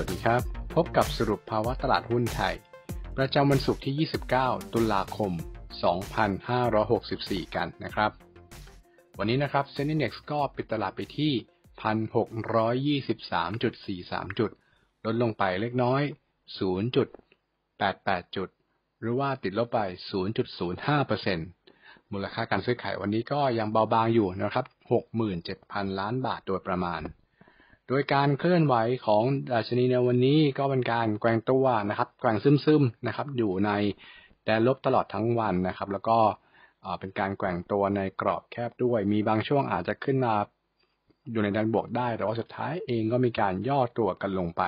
วัสดีครับ พบกับสรุปภาวะตลาดหุ้นไทย ประจำวันศุกร์ที่ 29 ตุลาคม 2564 กันนะครับ วันนี้นะครับเซ็นดิเน็กซ์ก็ปิดตลาดไปที่ 1,623.43 จุด ลดลงไปเล็กน้อย 0.88 จุด หรือว่าติดลบไป 0.05%มูลค่าการซื้อขายวันนี้ก็ยังเบาบางอยู่นะครับ 67,000 ล้านบาทโดยประมาณโดยการเคลื่อนไหวของดัชนีในวันนี้ก็เป็นการแกว่งตัวนะครับแกว่งซึมๆนะครับ อยู่ในแดนลบตลอดทั้งวันนะครับ แล้วก็เป็นการแกว่งตัวในกรอบแคบด้วย มีบางช่วงอาจจะขึ้นมาอยู่ในแดนบวกได้ แต่ว่าสุดท้ายเองก็มีการย่อตัวกันลงไป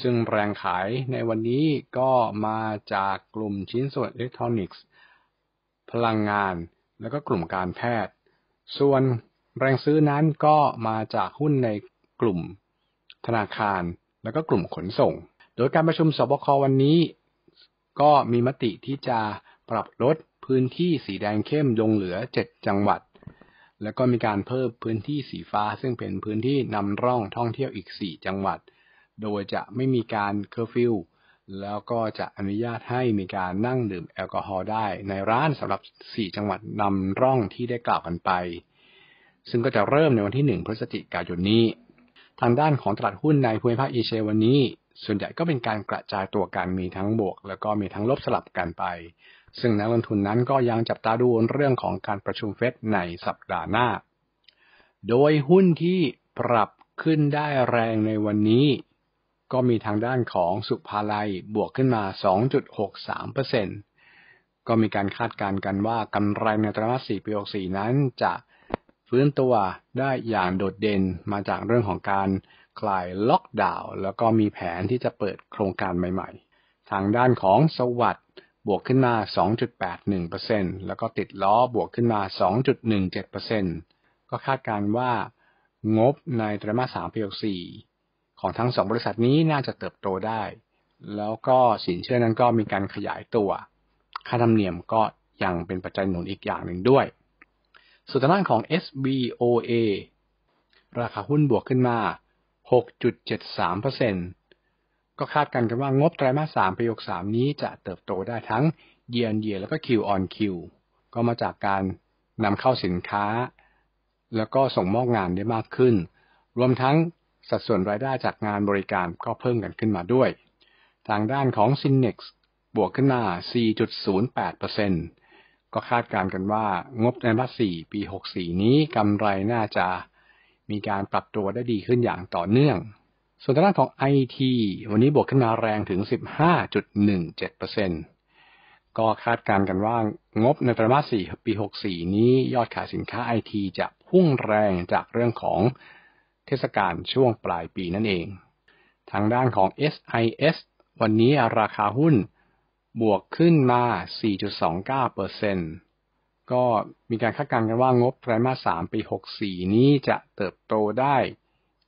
ซึ่งแรงขายในวันนี้ก็มาจากกลุ่มชิ้นส่วนอิเล็กทรอนิกส์ พลังงาน แล้วก็กลุ่มการแพทย์ ส่วนแรงซื้อนั้นก็มาจากหุ้นในกลุ่มธนาคารแล้วก็กลุ่มขนส่ง โดยการประชุมสบควันนี้ ก็มีมติที่จะปรับลดพื้นที่สีแดงเข้มลงเหลือ 7 จังหวัด แล้วก็มีการเพิ่มพื้นที่สีฟ้า ซึ่งเป็นพื้นที่นำร่องท่องเที่ยวอีก 4 จังหวัด โดยจะไม่มีการเคอร์ฟิวแล้วก็จะอนุญาตให้มีการนั่งดื่มแอลกอฮอล์ได้ ในร้านสำหรับ 4 จังหวัดนำร่องที่ได้กล่าวกันไป ซึ่งก็จะเริ่มในวันที่ 1 พฤศจิกายนนี้ทางด้านของตลาดหุ้นในภูมิภาคเอเชียวันนี้ ส่วนใหญ่ก็เป็นการกระจายตัวการมีทั้งบวก แล้วก็มีทั้งลบสลับกันไป ซึ่งนักลงทุนนั้นก็ยังจับตาดูเรื่องของการประชุมเฟดในสัปดาห์หน้า โดยหุ้นที่ปรับขึ้นได้แรงในวันนี้ ก็มีทางด้านของสุภาลัยบวกขึ้นมา 2.63%ก็มีการคาดการณ์กันว่ากำไรในตรมาสี่ปีี่นั้นจะฟื้นตัวได้อย่างโดดเด่นมาจากเรื่องของการคลายล็อกดาวน์แล้วก็มีแผนที่จะเปิดโครงการใหม่ๆ ทางด้านของสวัสด์บวกขึ้นมา 2.81%แล้วก็ติดล้อบวกขึ้นมา 2.17%ก็คาดการว่างบในไตรมาส3ปี4ของทั้ง2บริษัทนี้น่าจะเติบโตได้ แล้วก็สินเชื่อนั้นก็มีการขยายตัว ค่าธรรมเนียมก็ยังเป็นปัจจัยหนุนอีกอย่างหนึ่งด้วยส่วนทางด้านของ SBOA ราคาหุ้นบวกขึ้นมา 6.73%ก็คาดกันกันว่างบไตรมาส 3 ประโยค 3 นี้จะเติบโตได้ทั้ง เยียนเยียแล้วก็ Q on Q ก็มาจากการนำเข้าสินค้า แล้วก็ส่งมอบงานได้มากขึ้น รวมทั้งสัดส่วนรายได้จากงานบริการก็เพิ่มกันขึ้นมาด้วย ทางด้านของ s y n e x บวกขึ้นมา 4.08%ก็คาดการณ์กันว่า งบในมาสสี่ปี 64 นี้กำไรน่าจะมีการปรับตัวได้ดีขึ้นอย่างต่อเนื่อง ส่วนทางด้านของ IT วันนี้บวกขึ้นมาแรงถึง 15.17%ก็คาดการณ์กันว่างบในไตรมาส 4 ปี 64 นี้ยอดขายสินค้า IT จะพุ่งแรงจากเรื่องของเทศกาลช่วงปลายปีนั่นเอง ทางด้านของ SIS วันนี้ราคาหุ้นบวกขึ้นมา 4.29 ก็มีการคาดการณ์กันว่างบไตรมาส 3 ปี 64 นี้จะเติบโตได้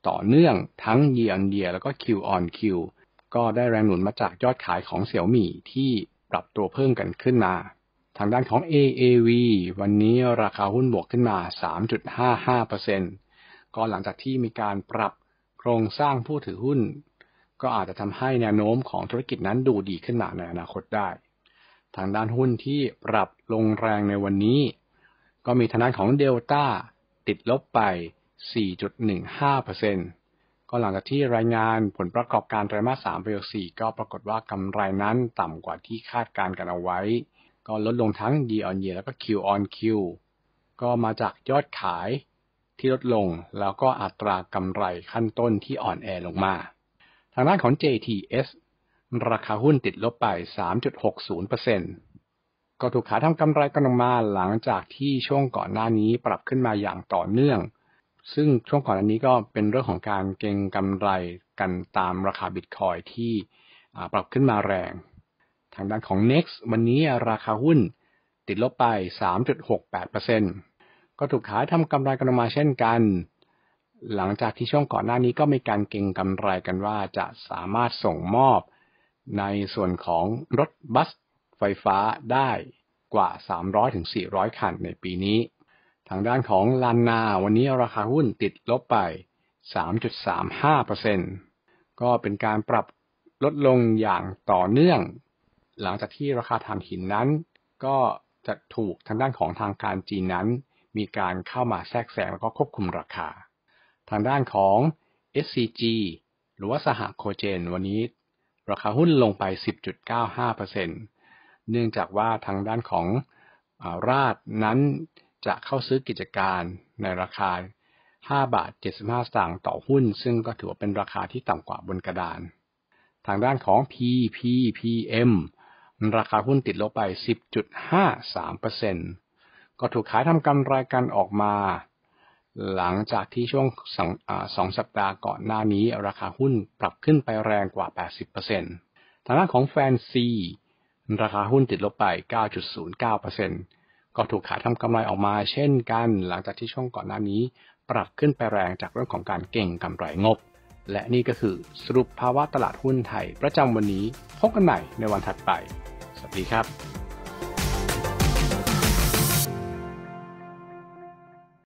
ต่อเนื่องทั้ง year on year แล้วก็ Q on Q ก็ได้แรงหนุนมาจากยอดขายของเสี่ยวมี่ที่ปรับตัวเพิ่มกันขึ้นมา ทางด้านของ AAV วันนี้ราคาหุ้นบวกขึ้นมา 3.55%ก็หลังจากที่มีการปรับโครงสร้างผู้ถือหุ้นก็อาจจะทำให้แนวโน้มของธุรกิจนั้นดูดีขึ้นมาในอนาคตได้ ทางด้านหุ้นที่ปรับลงแรงในวันนี้ ก็มีทางด้านของเดลต้าติดลบไป 4.15%ก็หลังจากที่รายงานผลประกอบการไตรมาส 3ปี4ก็ปรากฏว่ากำไรนั้นต่ำกว่าที่คาดการกันเอาไว้ ก็ลดลงทั้ง D on year แล้วก็ Q on Q ก็มาจากยอดขายที่ลดลง แล้วก็อัตรากำไรขั้นต้นที่อ่อนแอลงมาางด้านของ JTS ราคาหุ้นติดลบไป 3.60%ก็ถูกขาทำกำไรกันอกมาหลังจากที่ช่วงก่อนหน้านี้ปรับขึ้นมาอย่างต่อเนื่อง ซึ่งช่วงก่อนหน้านี้ก็เป็นเรื่องของการเก็งกำไรกันตามราคาบิตคอยที่ปรับขึ้นมาแรง ทางด้านของ Next วันนี้ราคาหุ้นติดลบไป 3.68%ก็ถูกขายทำกำไรกันอกมาเช่นกันหลังจากที่ช่วงก่อนหน้านี้ก็มีการเก็งกำไรกันว่าจะสามารถส่งมอบในส่วนของรถบัสไฟฟ้าได้กว่า 300-400คันในปีนี้ ทางด้านของลานนา วันนี้ราคาหุ้นติดลบไป 3.35%ก็เป็นการปรับลดลงอย่างต่อเนื่อง หลังจากที่ราคาถ่านหินนั้น ก็จะถูกทางด้านของทางการจีนนั้น มีการเข้ามาแทรกแซงแล้วก็ควบคุมราคาทางด้านของ SCG หรือว่าสหโคเจนวันนี้ ราคาหุ้นลงไป 10.95%เนื่องจากว่าทางด้านของราชนั้นจะเข้าซื้อกิจการในราคา 5 บาท 75 สตางค์ต่อหุ้น ซึ่งก็ถือว่าเป็นราคาที่ต่ำกว่าบนกระดาน ทางด้านของ PPPM ราคาหุ้นติดลบไป 10.53%ก็ถูกขายทำกำไรกันออกมาหลังจากที่ช่วงสองสองสัปดาห์ก่อนหน้านี้ ราคาหุ้นปรับขึ้นไปแรงกว่า 80%ทางด้านของแฟนซี ราคาหุ้นติดลบไป 9.09%ก็ถูกขายทำกำไรออกมา เช่นกัน หลังจากที่ช่วงก่อนหน้านี้ ปรับขึ้นไปแรงจากเรื่องของการเก่งกำไรงบ และนี่ก็คือ สรุปภาวะตลาดหุ้นไทยประจำวันนี้พบกันใหม่ในวันถัดไป สวัสดีครับ